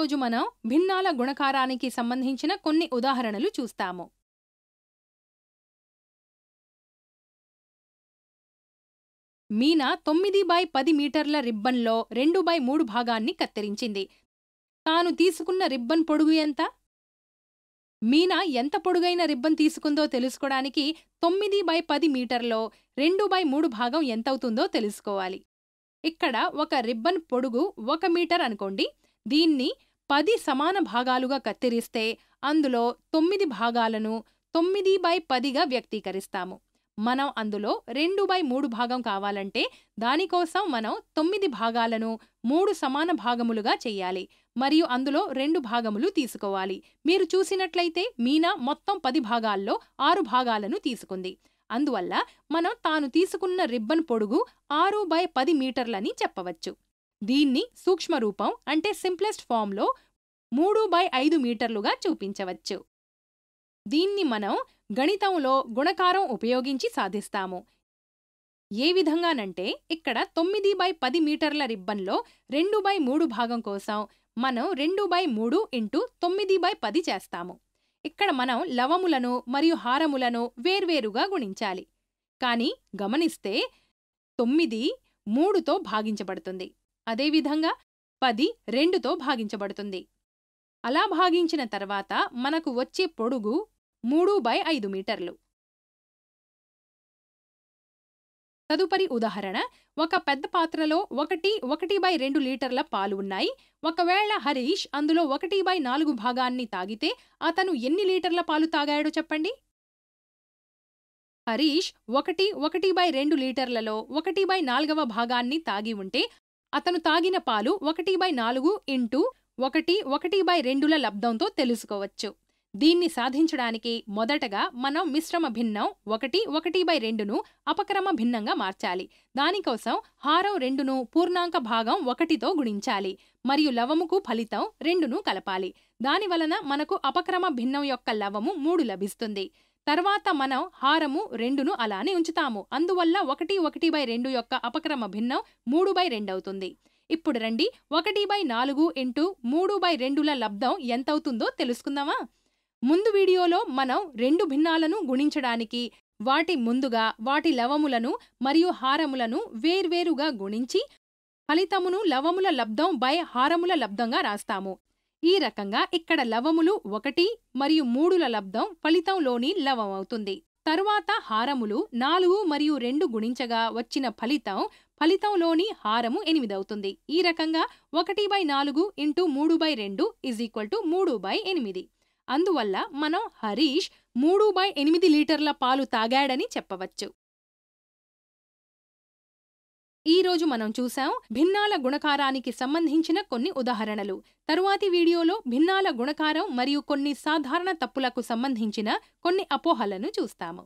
ఈరోజు మనం భిన్నాల గుణకారానికి సంబంధించిన కొన్ని ఉదాహరణలు చూస్తాము మీనా తొమ్మిది బై పది మీటర్ల రిబ్బన్లో రెండు బై మూడు భాగాన్ని కత్తిరించింది తాను తీసుకున్న రిబ్బన్ పొడుగు ఎంత మీనా ఎంత పొడుగైన రిబ్బన్ తీసుకుందో తెలుసుకోవడానికి తొమ్మిది బై పది మీటర్లో రెండు బై మూడు భాగం ఎంతవుతుందో తెలుసుకోవాలి ఇక్కడ ఒక రిబ్బన్ పొడుగు ఒక మీటర్ అనుకోండి దీన్ని పది సమాన భాగాలుగా కత్తిరిస్తే అందులో తొమ్మిది భాగాలను తొమ్మిది బై పదిగా వ్యక్తీకరిస్తాము మనం అందులో రెండు బై మూడు భాగం కావాలంటే దానికోసం మనం తొమ్మిది భాగాలను మూడు సమాన భాగములుగా చేయాలి మరియు అందులో రెండు భాగములు తీసుకోవాలి మీరు చూసినట్లయితే మీనా మొత్తం పది భాగాల్లో ఆరు భాగాలను తీసుకుంది అందువల్ల మనం తాను తీసుకున్న రిబ్బన్ పొడుగు ఆరు బై పది మీటర్లని చెప్పవచ్చు దీన్ని సూక్ష్మరూపం అంటే సింప్లెస్ట్ ఫామ్లో మూడు బై ఐదు మీటర్లుగా చూపించవచ్చు దీన్ని మనం గణితంలో గుణకారం ఉపయోగించి సాధిస్తాము ఏ విధంగానంటే ఇక్కడ తొమ్మిది బై పది మీటర్ల రిబ్బన్లో రెండు బై మూడు భాగం కోసం మనం రెండు బై మూడు ఇంటూ తొమ్మిది బై పది చేస్తాము ఇక్కడ మనం లవములను మరియు హారములను వేర్వేరుగా గుణించాలి కానీ గమనిస్తే తొమ్మిది మూడుతో భాగించబడుతుంది అదేవిధంగా పది రెండుతో భాగించబడుతుంది అలా భాగించిన తర్వాత మనకు వచ్చే పొడుగు మూడు బై ఐదు మీటర్లు తదుపరి ఉదాహరణ ఒక పెద్ద పాత్రలో ఒకటి ఒకటి బై రెండు లీటర్ల పాలు ఉన్నాయి ఒకవేళ హరీష్ అందులో ఒకటి బై నాలుగు భాగాన్ని తాగితే అతను ఎన్ని లీటర్ల పాలు తాగాడో చెప్పండి హరీష్ ఒకటి ఒకటి బై రెండు లీటర్లలో ఒకటి బై నాలుగవ భాగాన్ని తాగి ఉంటే అతను తాగిన పాలు ఒకటి బై నాలుగు ఇంటూ ఒకటి ఒకటి బై రెండుల లబ్ధంతో తెలుసుకోవచ్చు దీన్ని సాధించడానికి మొదటగా మనం మిశ్రమ భిన్నం ఒకటి ఒకటి బై రెండును అపక్రమ భిన్నంగా మార్చాలి దానికోసం హారం రెండును పూర్ణాంక భాగం ఒకటితో గుణించాలి మరియు లవముకు ఫలితం రెండును కలపాలి దాని వలన మనకు అపక్రమ భిన్నం యొక్క లవము మూడు లభిస్తుంది తర్వాత మనం హారము రెండును అలానే ఉంచుతాము అందువల్ల ఒకటి ఒకటి బై రెండు యొక్క అపక్రమ భిన్నం మూడు బై రెండు అవుతుంది ఇప్పుడు రండి ఒకటి బై నాలుగు ఇంటూ మూడు బై రెండుల లబ్ధం అవుతుందో తెలుసుకుందామా ముందు వీడియోలో మనం రెండు భిన్నాలను గుణించడానికి వాటి ముందుగా వాటి లవములను మరియు హారములను వేర్వేరుగా గుణించి ఫలితమును లవముల లబ్ధం బై హారముల లబ్ధంగా రాస్తాము ఈ రకంగా ఇక్కడ లవములు ఒకటి మరియు మూడుల లబ్దం ఫలితంలోని లవం అవుతుంది తరువాత హారములు నాలుగు మరియు రెండు గుణించగా వచ్చిన ఫలితం ఫలితంలోని హారము ఎనిమిదవుతుంది ఈ రకంగా ఒకటి బై నాలుగు ఇంటూ మూడు బై రెండు ఇజ్ ఈక్వల్ టు మూడు బై ఎనిమిది అందువల్ల మనం హరీష్ మూడు బై ఎనిమిది లీటర్ల పాలు తాగాడని చెప్పవచ్చు ఈ రోజు మనం చూసాం భిన్నాల గుణకారానికి సంబంధించిన కొన్ని ఉదాహరణలు తరువాతి వీడియోలో భిన్నాల గుణకారం మరియు కొన్ని సాధారణ తప్పులకు సంబంధించిన కొన్ని అపోహలను చూస్తాము